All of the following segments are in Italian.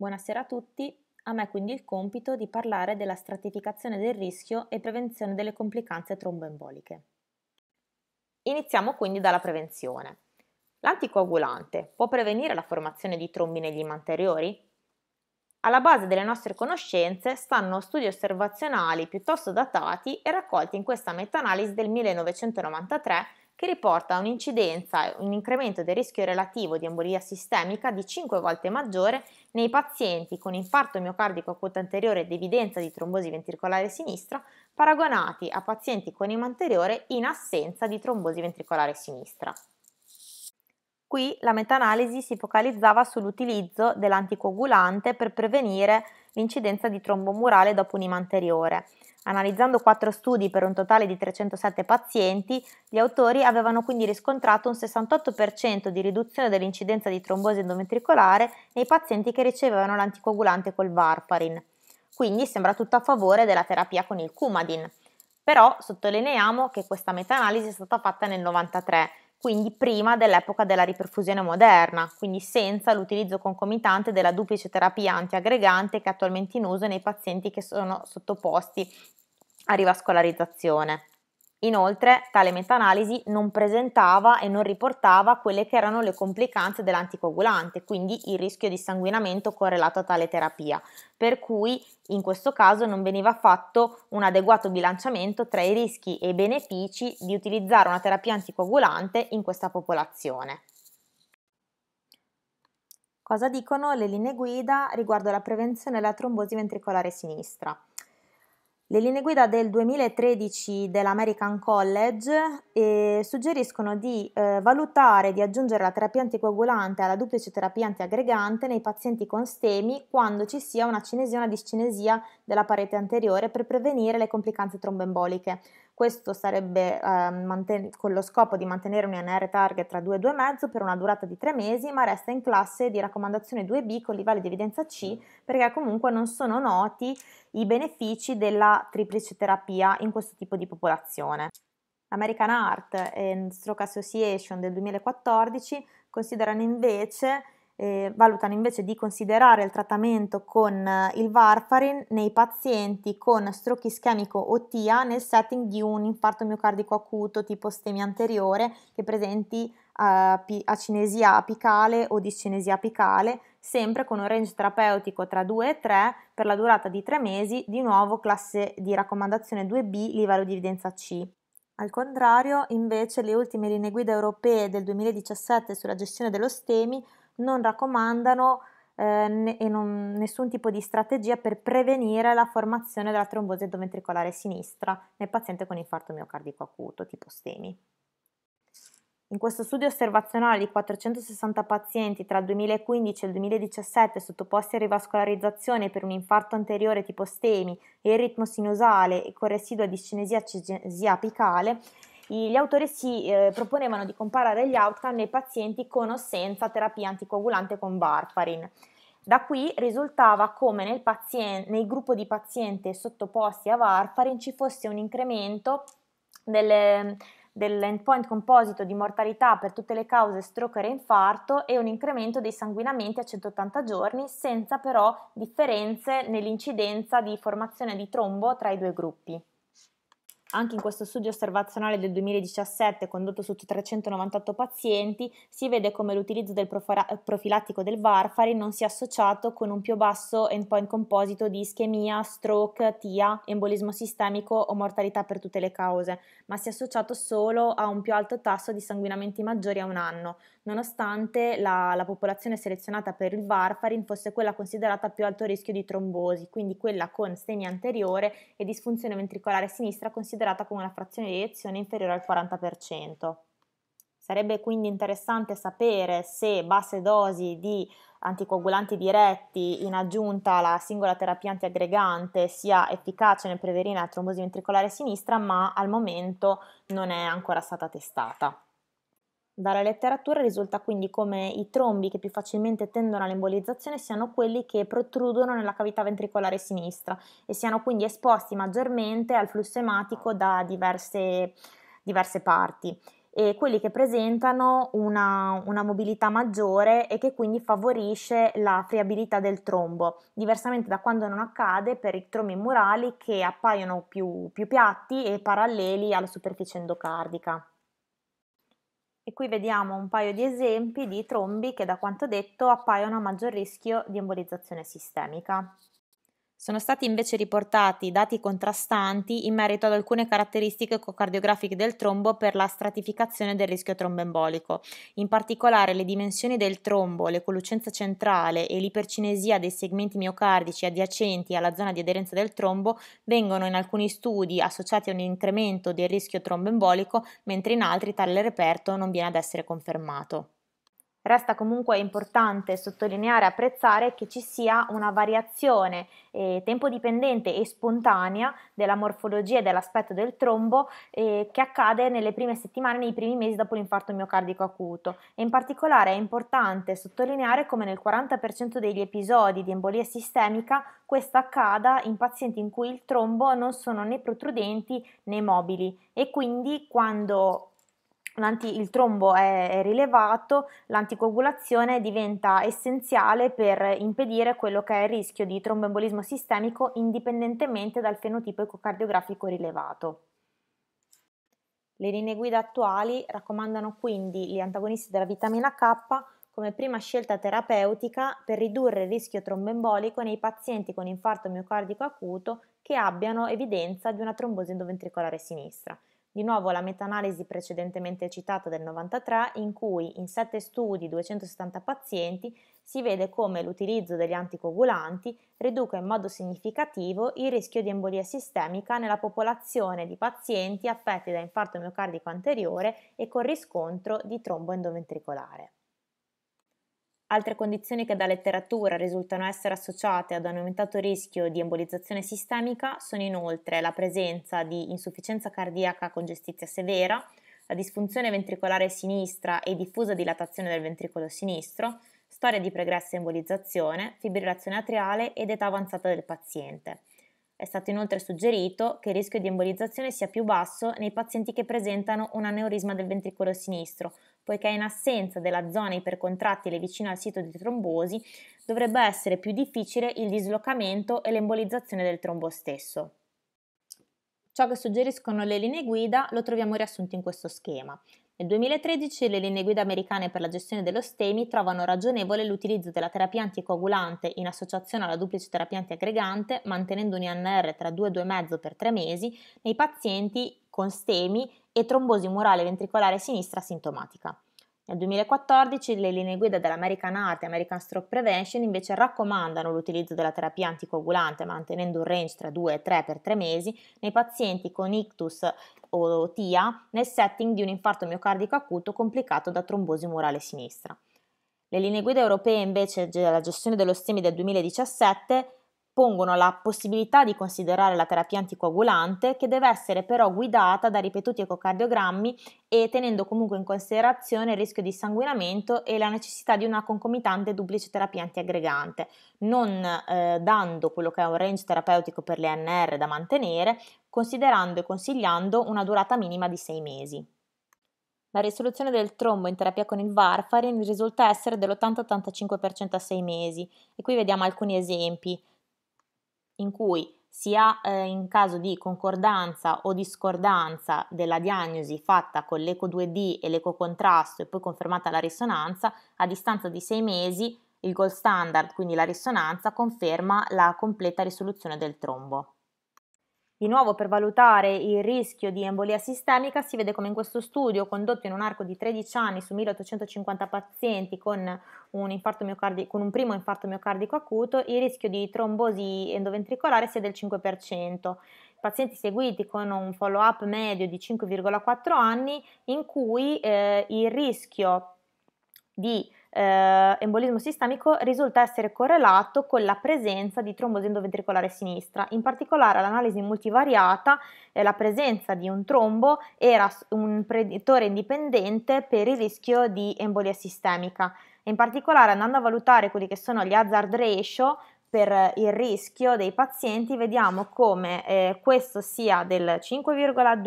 Buonasera a tutti, a me quindi il compito di parlare della stratificazione del rischio e prevenzione delle complicanze tromboemboliche. Iniziamo quindi dalla prevenzione. L'anticoagulante può prevenire la formazione di trombi negli imanteriori? Alla base delle nostre conoscenze stanno studi osservazionali piuttosto datati e raccolti in questa meta-analisi del 1993 che riporta a un'incidenza, un incremento del rischio relativo di embolia sistemica di 5 volte maggiore nei pazienti con infarto miocardico acuto anteriore ed evidenza di trombosi ventricolare sinistra paragonati a pazienti con ema anteriore in assenza di trombosi ventricolare sinistra. Qui la meta-analisi si focalizzava sull'utilizzo dell'anticoagulante per prevenire l'incidenza di trombomurale dopo un un'ima anteriore Analizzando quattro studi per un totale di 307 pazienti, gli autori avevano quindi riscontrato un 68% di riduzione dell'incidenza di trombosi endometricolare nei pazienti che ricevevano l'anticoagulante col Varfarin. Quindi sembra tutto a favore della terapia con il Coumadin. Però sottolineiamo che questa meta-analisi è stata fatta nel 1993, quindi prima dell'epoca della riperfusione moderna, quindi senza l'utilizzo concomitante della duplice terapia antiaggregante che è attualmente in uso nei pazienti che sono sottoposti a scolarizzazione. Inoltre, tale meta-analisi non presentava e non riportava quelle che erano le complicanze dell'anticoagulante, quindi il rischio di sanguinamento correlato a tale terapia, per cui in questo caso non veniva fatto un adeguato bilanciamento tra i rischi e i benefici di utilizzare una terapia anticoagulante in questa popolazione. Cosa dicono le linee guida riguardo alla prevenzione della trombosi ventricolare sinistra? Le linee guida del 2013 dell'American College eh, suggeriscono di eh, valutare di aggiungere la terapia anticoagulante alla duplice terapia antiaggregante nei pazienti con stemi quando ci sia una cinesia o una discinesia della parete anteriore per prevenire le complicanze tromboemboliche. Questo sarebbe eh, manten- con lo scopo di mantenere un INR target tra 2 e 2,5 per una durata di 3 mesi, ma resta in classe di raccomandazione 2B con livello di evidenza C perché comunque non sono noti i benefici della triplice terapia in questo tipo di popolazione. L'American Heart and Stroke Association del 2014 considerano invece eh, valutano invece di considerare il trattamento con eh, il Varfarin nei pazienti con stroke ischemico o TIA nel setting di un infarto miocardico acuto tipo stemi anteriore che presenti eh, acinesia apicale o discinesia apicale, sempre con un range terapeutico tra 2 e 3 per la durata di 3 mesi, di nuovo classe di raccomandazione 2B, livello di evidenza C. Al contrario, invece, le ultime linee guida europee del 2017 sulla gestione dello STEMI non raccomandano eh, ne- e non, nessun tipo di strategia per prevenire la formazione della trombosi endometricolare sinistra nel paziente con infarto miocardico acuto tipo STEMI. In questo studio osservazionale di 460 pazienti tra il 2015 e il 2017 sottoposti a rivascolarizzazione per un infarto anteriore tipo STEMI e il ritmo sinusale e con residuo di cinesia apicale, gli autori si eh, proponevano di comparare gli outcome nei pazienti con o senza terapia anticoagulante con barfarin. Da qui risultava come nel, paziente, nel gruppo di pazienti sottoposti a varfarin ci fosse un incremento delle, dell'endpoint composito di mortalità per tutte le cause stroke e infarto e un incremento dei sanguinamenti a 180 giorni senza però differenze nell'incidenza di formazione di trombo tra i due gruppi. Anche in questo studio osservazionale del 2017 condotto su 398 pazienti si vede come l'utilizzo del profilattico del Varfarin non sia associato con un più basso endpoint composito di ischemia, stroke, TIA, embolismo sistemico o mortalità per tutte le cause, ma sia associato solo a un più alto tasso di sanguinamenti maggiori a un anno, nonostante la, la popolazione selezionata per il Varfarin fosse quella considerata a più alto rischio di trombosi, quindi quella con stenia anteriore e disfunzione ventricolare sinistra considerata considerata come una frazione di elezione inferiore al 40%. Sarebbe quindi interessante sapere se basse dosi di anticoagulanti diretti in aggiunta alla singola terapia antiaggregante sia efficace nel prevenire la trombosi ventricolare sinistra, ma al momento non è ancora stata testata. Dalla letteratura risulta quindi come i trombi che più facilmente tendono all'embolizzazione siano quelli che protrudono nella cavità ventricolare sinistra e siano quindi esposti maggiormente al flusso ematico da diverse, diverse parti e quelli che presentano una, una, mobilità maggiore e che quindi favorisce la friabilità del trombo, diversamente da quando non accade per i trombi murali che appaiono più, più piatti e paralleli alla superficie endocardica. E qui vediamo un paio di esempi di trombi che, da quanto detto, appaiono a maggior rischio di embolizzazione sistemica. Sono stati invece riportati dati contrastanti in merito ad alcune caratteristiche ecocardiografiche del trombo per la stratificazione del rischio tromboembolico. In particolare le dimensioni del trombo, l'ecolucenza centrale e l'ipercinesia dei segmenti miocardici adiacenti alla zona di aderenza del trombo vengono in alcuni studi associati a un incremento del rischio tromboembolico, mentre in altri tale reperto non viene ad essere confermato. Resta comunque importante sottolineare e apprezzare che ci sia una variazione eh, dipendente e spontanea della morfologia e dell'aspetto del trombo eh, che accade nelle prime settimane, nei primi mesi dopo l'infarto miocardico acuto. E in particolare è importante sottolineare come nel 40% degli episodi di embolia sistemica questa accada in pazienti in cui il trombo non sono né protrudenti né mobili e quindi quando il trombo è, è rilevato, l'anticoagulazione diventa essenziale per impedire quello che è il rischio di tromboembolismo sistemico indipendentemente dal fenotipo ecocardiografico rilevato. Le linee guida attuali raccomandano quindi gli antagonisti della vitamina K come prima scelta terapeutica per ridurre il rischio tromboembolico nei pazienti con infarto miocardico acuto che abbiano evidenza di una trombosi endoventricolare sinistra. Di nuovo la meta-analisi precedentemente citata del 93, in cui in 7 studi 270 pazienti si vede come l'utilizzo degli anticoagulanti riduca in modo significativo il rischio di embolia sistemica nella popolazione di pazienti affetti da infarto miocardico anteriore e con riscontro di trombo endoventricolare. Altre condizioni che da letteratura risultano essere associate ad un aumentato rischio di embolizzazione sistemica sono inoltre la presenza di insufficienza cardiaca con gestizia severa, la disfunzione ventricolare sinistra e diffusa dilatazione del ventricolo sinistro, storia di pregressa embolizzazione, fibrillazione atriale ed età avanzata del paziente. È stato inoltre suggerito che il rischio di embolizzazione sia più basso nei pazienti che presentano un aneurisma del ventricolo sinistro, poiché in assenza della zona ipercontrattile vicino al sito di trombosi dovrebbe essere più difficile il dislocamento e l'embolizzazione del trombo stesso. Ciò che suggeriscono le linee guida lo troviamo riassunto in questo schema. Nel 2013 le linee guida americane per la gestione dello STEMI trovano ragionevole l'utilizzo della terapia anticoagulante in associazione alla duplice terapia antiaggregante, mantenendo un INR tra 2 e 2,5 per 3 mesi, nei pazienti con stemi e trombosi murale ventricolare sinistra sintomatica. Nel 2014 le linee guida dell'American Heart e American Stroke Prevention invece raccomandano l'utilizzo della terapia anticoagulante mantenendo un range tra 2 e 3 per 3 mesi nei pazienti con ictus o TIA nel setting di un infarto miocardico acuto complicato da trombosi murale sinistra. Le linee guida europee invece della gestione dello stemi del 2017 pongono la possibilità di considerare la terapia anticoagulante che deve essere però guidata da ripetuti ecocardiogrammi e tenendo comunque in considerazione il rischio di sanguinamento e la necessità di una concomitante duplice terapia antiaggregante, non eh, dando quello che è un range terapeutico per le NR da mantenere, considerando e consigliando una durata minima di 6 mesi. La risoluzione del trombo in terapia con il Varfarin risulta essere dell'80-85% a 6 mesi e qui vediamo alcuni esempi in cui sia eh, in caso di concordanza o discordanza della diagnosi fatta con l'eco 2D e l'ecocontrasto e poi confermata la risonanza, a distanza di sei mesi il gold standard, quindi la risonanza, conferma la completa risoluzione del trombo. Di nuovo per valutare il rischio di embolia sistemica si vede come in questo studio condotto in un arco di 13 anni su 1850 pazienti con un, con un primo infarto miocardico acuto il rischio di trombosi endoventricolare sia del 5%. Pazienti seguiti con un follow up medio di 5,4 anni in cui eh, il rischio di eh, embolismo sistemico risulta essere correlato con la presenza di trombosi endoventricolare sinistra. In particolare all'analisi multivariata eh, la presenza di un trombo era un predittore indipendente per il rischio di embolia sistemica. In particolare andando a valutare quelli che sono gli hazard ratio, per il rischio dei pazienti vediamo come eh, questo sia del 5,2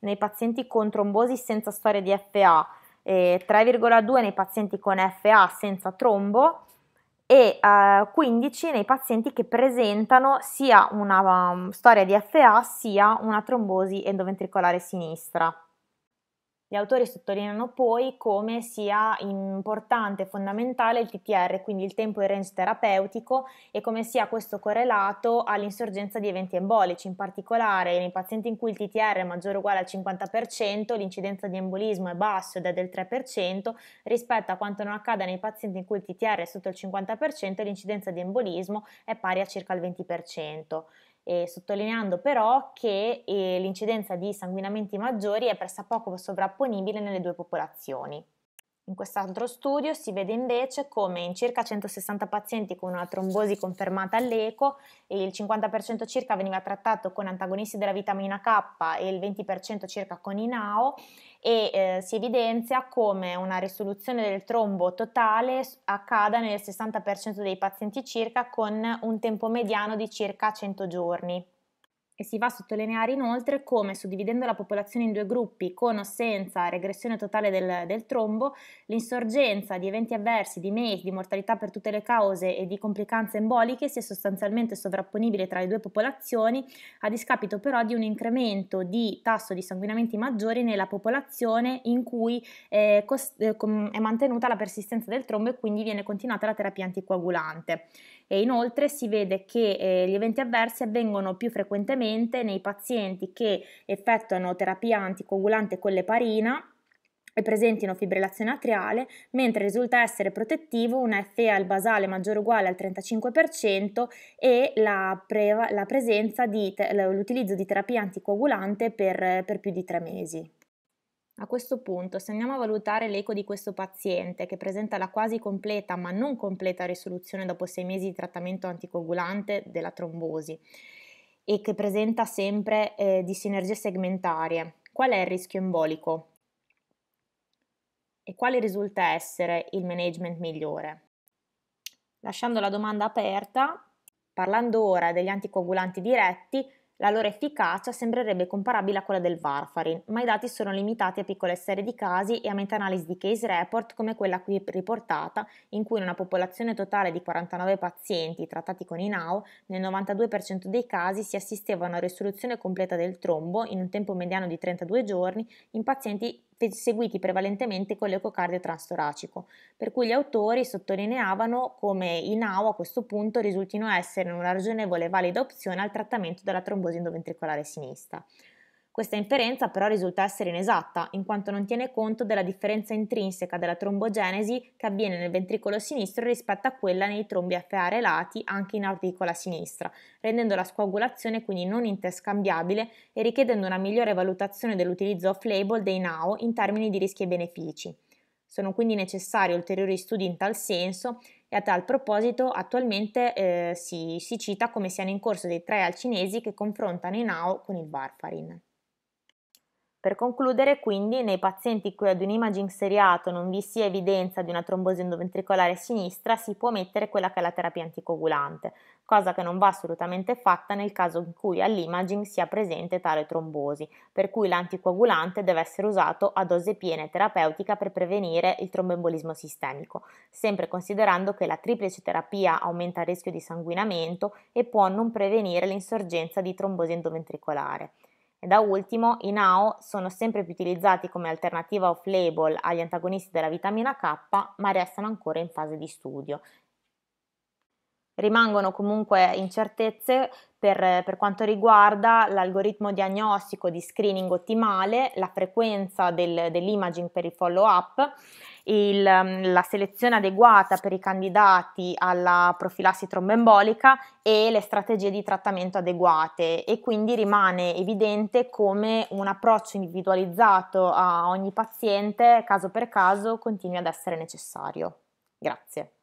nei pazienti con trombosi senza storia di FA, eh, 3,2 nei pazienti con FA senza trombo e eh, 15 nei pazienti che presentano sia una um, storia di FA sia una trombosi endoventricolare sinistra. Gli autori sottolineano poi come sia importante e fondamentale il TTR, quindi il tempo in range terapeutico, e come sia questo correlato all'insorgenza di eventi embolici, in particolare nei pazienti in cui il TTR è maggiore o uguale al 50%, l'incidenza di embolismo è bassa ed è del 3%, rispetto a quanto non accada nei pazienti in cui il TTR è sotto il 50% l'incidenza di embolismo è pari a circa il 20% eh, sottolineando però che eh, l'incidenza di sanguinamenti maggiori è pressappoco sovrapponibile nelle due popolazioni. In quest'altro studio si vede invece come in circa 160 pazienti con una trombosi confermata all'eco il 50% circa veniva trattato con antagonisti della vitamina K e il 20% circa con INAO e eh, si evidenzia come una risoluzione del trombo totale accada nel 60% dei pazienti circa con un tempo mediano di circa 100 giorni. E si va a sottolineare inoltre come, suddividendo la popolazione in due gruppi, con o senza regressione totale del, del trombo, l'insorgenza di eventi avversi, di MACE, di mortalità per tutte le cause e di complicanze emboliche sia sostanzialmente sovrapponibile tra le due popolazioni, a discapito però di un incremento di tasso di sanguinamenti maggiori nella popolazione in cui eh, cost- eh, è mantenuta la persistenza del trombo e quindi viene continuata la terapia anticoagulante e inoltre si vede che eh, gli eventi avversi avvengono più frequentemente nei pazienti che effettuano terapia anticoagulante con l'eparina e presentino fibrillazione atriale, mentre risulta essere protettivo un FE al basale maggiore o uguale al 35% e la, pre- la presenza di te- l'utilizzo di terapia anticoagulante per, per più di tre mesi. A questo punto, se andiamo a valutare l'eco di questo paziente che presenta la quasi completa ma non completa risoluzione dopo sei mesi di trattamento anticoagulante della trombosi e che presenta sempre eh, disinergie segmentarie, qual è il rischio embolico? E quale risulta essere il management migliore? Lasciando la domanda aperta, parlando ora degli anticoagulanti diretti, la loro efficacia sembrerebbe comparabile a quella del Varfarin, ma i dati sono limitati a piccole serie di casi e a meta-analisi di case report come quella qui riportata, in cui in una popolazione totale di 49 pazienti trattati con INAO, nel 92% dei casi si assisteva a una risoluzione completa del trombo in un tempo mediano di 32 giorni in pazienti seguiti prevalentemente con l'ecocardio transtoracico, per cui gli autori sottolineavano come i NAO a questo punto risultino essere una ragionevole e valida opzione al trattamento della trombosi endoventricolare sinistra. Questa inferenza però risulta essere inesatta, in quanto non tiene conto della differenza intrinseca della trombogenesi che avviene nel ventricolo sinistro rispetto a quella nei trombi FA relati anche in auricola sinistra, rendendo la scoagulazione quindi non interscambiabile e richiedendo una migliore valutazione dell'utilizzo off-label dei NAO in termini di rischi e benefici. Sono quindi necessari ulteriori studi in tal senso e a tal proposito attualmente eh, si, si, cita come siano in corso dei trial cinesi che confrontano i NAO con il Varfarin. Per concludere, quindi, nei pazienti in cui ad un imaging seriato non vi sia evidenza di una trombosi endoventricolare sinistra, si può mettere quella che è la terapia anticoagulante, cosa che non va assolutamente fatta nel caso in cui all'imaging sia presente tale trombosi, per cui l'anticoagulante deve essere usato a dose piene terapeutica per prevenire il tromboembolismo sistemico, sempre considerando che la triplice terapia aumenta il rischio di sanguinamento e può non prevenire l'insorgenza di trombosi endoventricolare. E da ultimo, i NAO sono sempre più utilizzati come alternativa off-label agli antagonisti della vitamina K, ma restano ancora in fase di studio rimangono comunque incertezze per, per, quanto riguarda l'algoritmo diagnostico di screening ottimale, la frequenza del, dell'imaging per il follow-up, il, mm, la selezione adeguata per i candidati alla profilassi trombembolica e le strategie di trattamento adeguate e quindi rimane evidente come un approccio individualizzato a ogni paziente, caso per caso, continui ad essere necessario. Grazie.